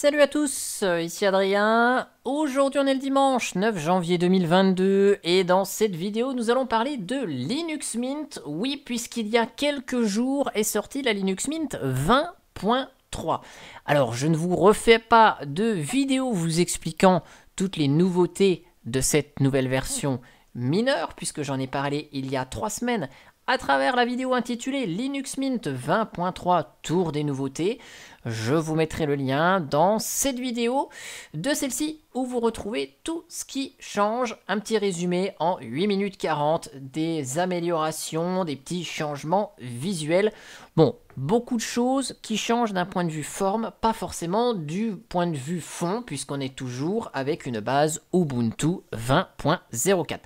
Salut à tous, ici Adrien. Aujourd'hui on est le dimanche 9 janvier 2022 et dans cette vidéo nous allons parler de Linux Mint. Oui puisqu'il y a quelques jours est sortie la Linux Mint 20.3. Alors je ne vous refais pas de vidéo vous expliquant toutes les nouveautés de cette nouvelle version mineure puisque j'en ai parlé il y a trois semaines à travers la vidéo intitulée Linux Mint 20.3 Tour des nouveautés. Je vous mettrai le lien dans cette vidéo de celle-ci où vous retrouvez tout ce qui change. Un petit résumé en 8 minutes 40 des améliorations, des petits changements visuels. Bon, beaucoup de choses qui changent d'un point de vue forme, pas forcément du point de vue fond, puisqu'on est toujours avec une base Ubuntu 20.04.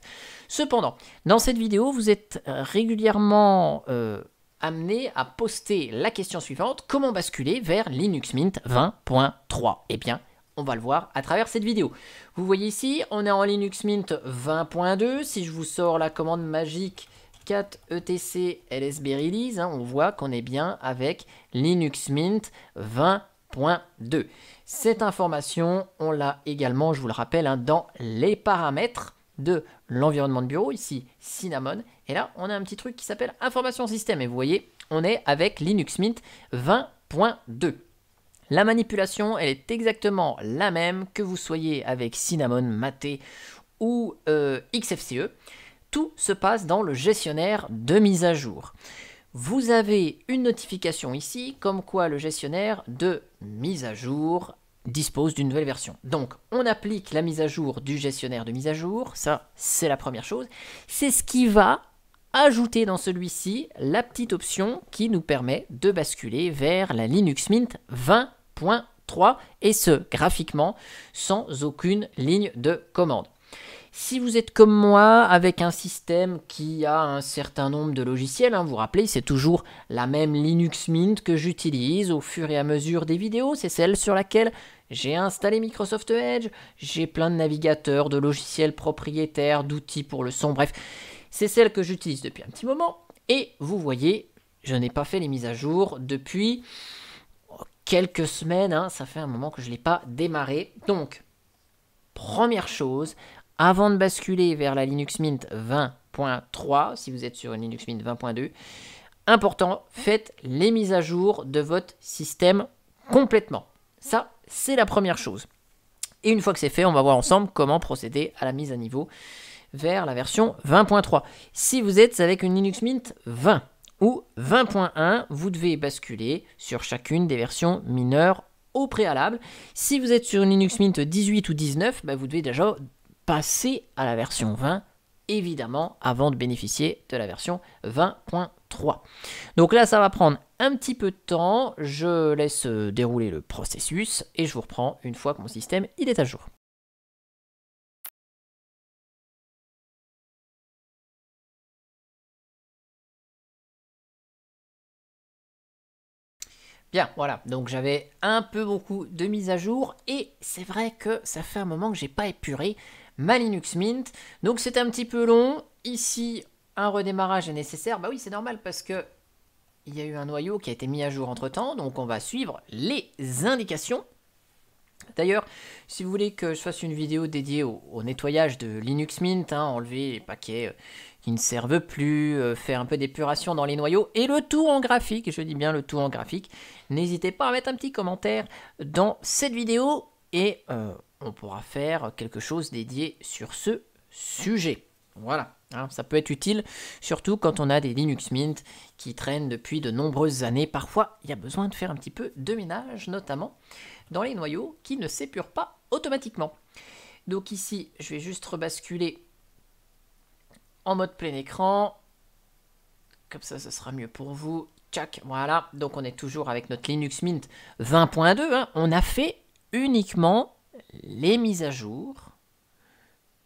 Cependant, dans cette vidéo, vous êtes régulièrement... Euh, amené à poster la question suivante, comment basculer vers Linux Mint 20.3 Eh bien, on va le voir à travers cette vidéo. Vous voyez ici, on est en Linux Mint 20.2. Si je vous sors la commande magique 4 etc lsb release, hein, on voit qu'on est bien avec Linux Mint 20.2. Cette information, on l'a également, je vous le rappelle, hein, dans les paramètres de l'environnement de bureau, ici Cinnamon, et là, on a un petit truc qui s'appelle information système. Et vous voyez, on est avec Linux Mint 20.2. La manipulation, elle est exactement la même que vous soyez avec Cinnamon, Maté ou euh, XFCE. Tout se passe dans le gestionnaire de mise à jour. Vous avez une notification ici comme quoi le gestionnaire de mise à jour dispose d'une nouvelle version. Donc, on applique la mise à jour du gestionnaire de mise à jour, ça c'est la première chose. C'est ce qui va ajouter dans celui-ci la petite option qui nous permet de basculer vers la Linux Mint 20.3 et ce graphiquement sans aucune ligne de commande. Si vous êtes comme moi avec un système qui a un certain nombre de logiciels, vous hein, vous rappelez, c'est toujours la même Linux Mint que j'utilise au fur et à mesure des vidéos, c'est celle sur laquelle j'ai installé Microsoft Edge, j'ai plein de navigateurs, de logiciels propriétaires, d'outils pour le son, bref, c'est celle que j'utilise depuis un petit moment. Et vous voyez, je n'ai pas fait les mises à jour depuis quelques semaines. Hein. ça fait un moment que je ne l'ai pas démarré. Donc, première chose, avant de basculer vers la Linux Mint 20.3, si vous êtes sur une Linux Mint 20.2, important, faites les mises à jour de votre système complètement. Ça, c'est la première chose. Et une fois que c'est fait, on va voir ensemble comment procéder à la mise à niveau vers la version 20.3. Si vous êtes avec une Linux Mint 20 ou 20.1, vous devez basculer sur chacune des versions mineures au préalable. Si vous êtes sur une Linux Mint 18 ou 19, bah, vous devez déjà passer à la version 20, évidemment, avant de bénéficier de la version 20.3 Donc là, ça va prendre un petit peu de temps. Je laisse dérouler le processus et je vous reprends une fois que mon système il est à jour. Bien, voilà. Donc j'avais un peu beaucoup de mises à jour et c'est vrai que ça fait un moment que j'ai pas épuré ma Linux Mint. Donc c'est un petit peu long. Ici, un redémarrage est nécessaire. Bah oui, c'est normal parce que il y a eu un noyau qui a été mis à jour entre temps. Donc on va suivre les indications. D'ailleurs, si vous voulez que je fasse une vidéo dédiée au, nettoyage de Linux Mint, hein, enlever les paquets euh, qui ne servent plus, euh, faire un peu d'épuration dans les noyaux, et le tout en graphique, je dis bien le tout en graphique. N'hésitez pas à mettre un petit commentaire dans cette vidéo, et euh, on pourra faire quelque chose dédié sur ce sujet. Voilà, ça peut être utile, surtout quand on a des Linux Mint qui traînent depuis de nombreuses années. Parfois, il y a besoin de faire un petit peu de ménage, notamment dans les noyaux qui ne s'épurent pas automatiquement. Donc ici, je vais juste rebasculer en mode plein écran. Comme ça, ce sera mieux pour vous. Tchac, voilà. Donc on est toujours avec notre Linux Mint 20.2. Hein. On a fait uniquement les mises à jour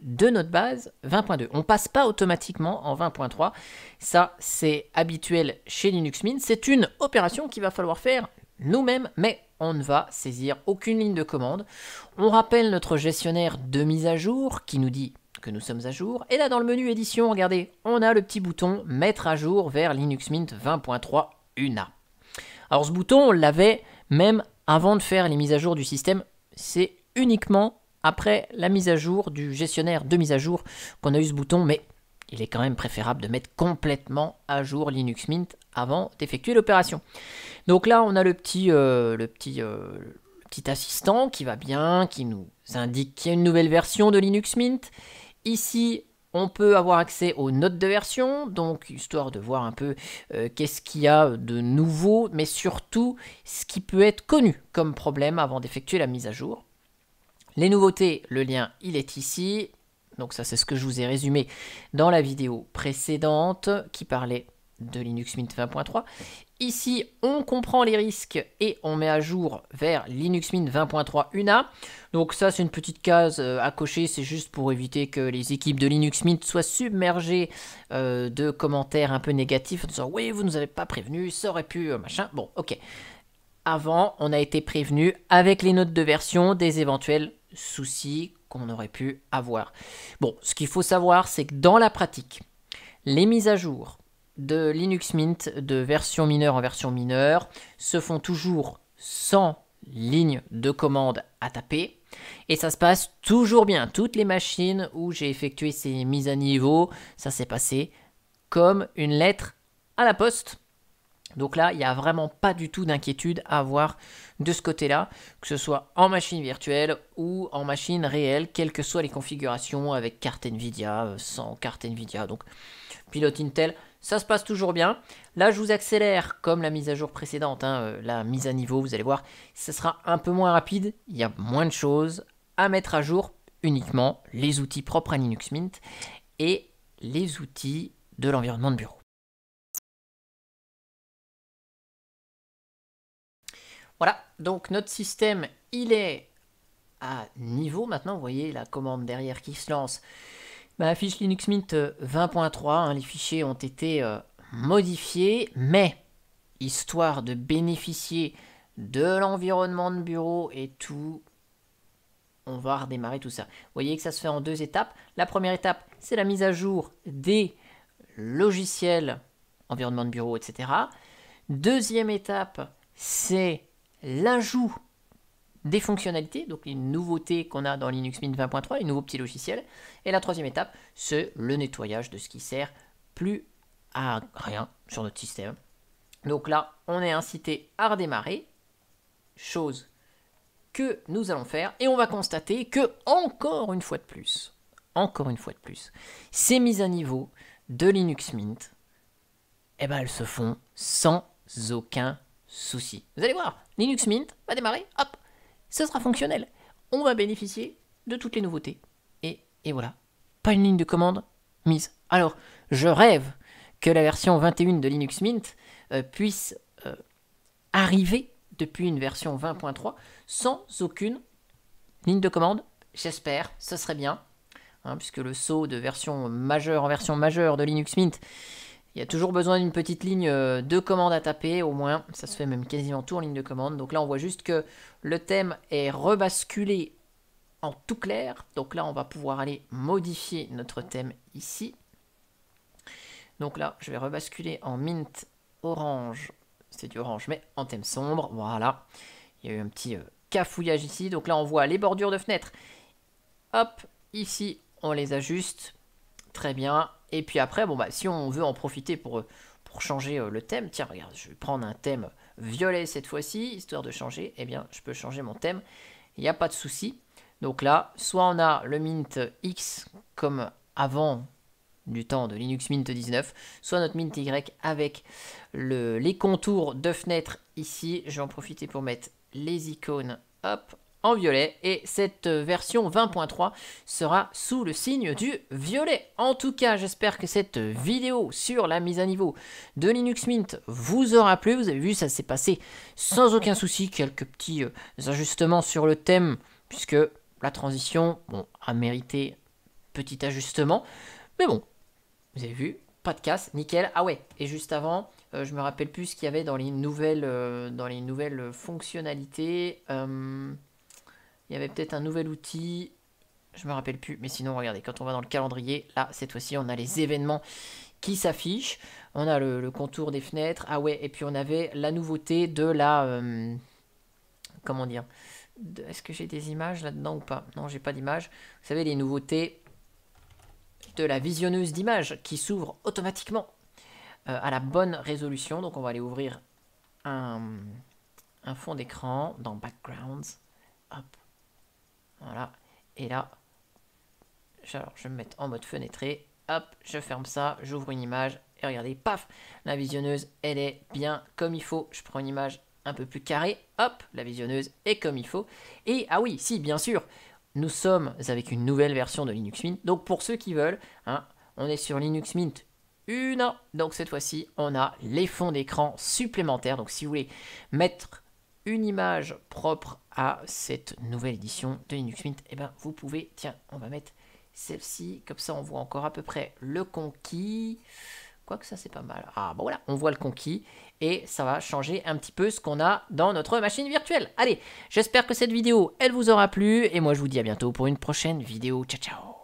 de notre base 20.2. On passe pas automatiquement en 20.3. Ça, c'est habituel chez Linux Mint. C'est une opération qu'il va falloir faire nous-mêmes, mais on ne va saisir aucune ligne de commande. On rappelle notre gestionnaire de mise à jour qui nous dit que nous sommes à jour. Et là, dans le menu édition, regardez, on a le petit bouton mettre à jour vers Linux Mint 20.3 UNA. Alors, ce bouton, on l'avait même avant de faire les mises à jour du système. C'est uniquement après la mise à jour du gestionnaire de mise à jour qu'on a eu ce bouton, mais il est quand même préférable de mettre complètement à jour Linux Mint avant d'effectuer l'opération. Donc là, on a le petit, euh, le petit, euh, petit assistant qui va bien, qui nous indique qu'il y a une nouvelle version de Linux Mint, Ici, on peut avoir accès aux notes de version, donc histoire de voir un peu euh, qu'est-ce qu'il y a de nouveau, mais surtout ce qui peut être connu comme problème avant d'effectuer la mise à jour. Les nouveautés, le lien il est ici, donc ça c'est ce que je vous ai résumé dans la vidéo précédente qui parlait de Linux Mint 20.3. Ici, on comprend les risques et on met à jour vers Linux Mint 20.3 UNA. Donc ça, c'est une petite case euh, à cocher, c'est juste pour éviter que les équipes de Linux Mint soient submergées euh, de commentaires un peu négatifs en disant « Oui, vous nous avez pas prévenu, ça aurait pu, euh, machin. » Bon, ok. Avant, on a été prévenu avec les notes de version des éventuels soucis qu'on aurait pu avoir. Bon, ce qu'il faut savoir, c'est que dans la pratique, les mises à jour, de Linux Mint de version mineure en version mineure se font toujours sans ligne de commande à taper. Et ça se passe toujours bien. Toutes les machines où j'ai effectué ces mises à niveau, ça s'est passé comme une lettre à la poste. Donc là, il n'y a vraiment pas du tout d'inquiétude à avoir de ce côté-là, que ce soit en machine virtuelle ou en machine réelle, quelles que soient les configurations avec carte Nvidia, euh, sans carte Nvidia. Donc, pilote Intel, ça se passe toujours bien. Là, je vous accélère comme la mise à jour précédente, hein, euh, la mise à niveau, vous allez voir, ce sera un peu moins rapide, il y a moins de choses à mettre à jour, uniquement les outils propres à Linux Mint et les outils de l'environnement de bureau. Voilà, donc notre système, il est à niveau maintenant. Vous voyez la commande derrière qui se lance. Bah, fiche Linux Mint 20.3, euh, hein, les fichiers ont été euh, modifiés, mais histoire de bénéficier de l'environnement de bureau et tout, on va redémarrer tout ça. Vous voyez que ça se fait en deux étapes. La première étape, c'est la mise à jour des logiciels, environnement de bureau, etc. Deuxième étape, c'est l'ajout des fonctionnalités, donc les nouveautés qu'on a dans Linux Mint 20.3, les nouveaux petits logiciels. Et la troisième étape, c'est le nettoyage de ce qui sert plus à rien sur notre système. Donc là, on est incité à redémarrer, chose que nous allons faire, et on va constater que, encore une fois de plus, encore une fois de plus, ces mises à niveau de Linux Mint, eh ben, elles se font sans aucun souci. Vous allez voir, Linux Mint va démarrer, hop, ce sera fonctionnel. On va bénéficier de toutes les nouveautés. Et, voilà. Pas une ligne de commande mise. Alors, je rêve que la version 21 de Linux Mint euh, puisse euh, arriver depuis une version 20.3 sans aucune ligne de commande. J'espère, ce serait bien. Hein, puisque le saut de version majeure en version majeure de Linux Mint il y a toujours besoin d'une petite ligne euh, de commande à taper, au moins. Ça se fait même quasiment tout en ligne de commande. Donc là, on voit juste que le thème est rebasculé en tout clair. Donc là, on va pouvoir aller modifier notre thème ici. Donc là, je vais rebasculer en mint orange. C'est du orange, mais en thème sombre. Voilà. Il y a eu un petit euh, cafouillage ici. Donc là, on voit les bordures de fenêtre. Hop, ici, on les ajuste. Très bien. Et puis après, bon bah si on veut en profiter pour, euh, pour changer euh, le thème, tiens regarde, je vais prendre un thème violet cette fois-ci, histoire de changer, eh bien je peux changer mon thème, il n'y a pas de souci. Donc là, soit on a le Mint X comme avant du temps de Linux Mint 19, soit notre Mint Y avec les contours de fenêtres ici. Je vais en profiter pour mettre les icônes, hop, violet et cette version 20.3 sera sous le signe du violet. En tout cas, j'espère que cette vidéo sur la mise à niveau de Linux Mint vous aura plu. Vous avez vu, ça s'est passé sans aucun souci, quelques petits euh, ajustements sur le thème puisque la transition a mérité petit ajustement. Mais bon, vous avez vu, pas de casse, nickel. Ah ouais, et juste avant, euh, je me rappelle plus ce qu'il y avait dans les nouvelles, euh, dans les nouvelles fonctionnalités. Il y avait peut-être un nouvel outil. Je me rappelle plus. Mais sinon, regardez, quand on va dans le calendrier, là, cette fois-ci, on a les événements qui s'affichent. On a le, contour des fenêtres. Ah ouais, et puis on avait la nouveauté de la... Euh, comment dire Est-ce que j'ai des images là-dedans ou pas Non, j'ai pas d'image. Vous savez, les nouveautés de la visionneuse d'images qui s'ouvre automatiquement euh, à la bonne résolution. Donc on va aller ouvrir un, un fond d'écran dans Backgrounds. Hop. Voilà. Et là, alors je vais me mettre en mode fenêtré. Hop, je ferme ça, j'ouvre une image. Et regardez, paf, la visionneuse, elle est bien comme il faut. Je prends une image un peu plus carrée. Hop, la visionneuse est comme il faut. Et ah oui, si, bien sûr, nous sommes avec une nouvelle version de Linux Mint. Donc pour ceux qui veulent, hein, on est sur Linux Mint 1. Donc cette fois-ci, on a les fonds d'écran supplémentaires. Donc si vous voulez mettre une image propre à cette nouvelle édition de Linux Mint, et eh ben vous pouvez, tiens, on va mettre celle-ci, comme ça on voit encore à peu près le conquis. Quoique ça c'est pas mal. Ah bon voilà, on voit le conquis et ça va changer un petit peu ce qu'on a dans notre machine virtuelle. Allez, j'espère que cette vidéo, elle vous aura plu et moi je vous dis à bientôt pour une prochaine vidéo. Ciao ciao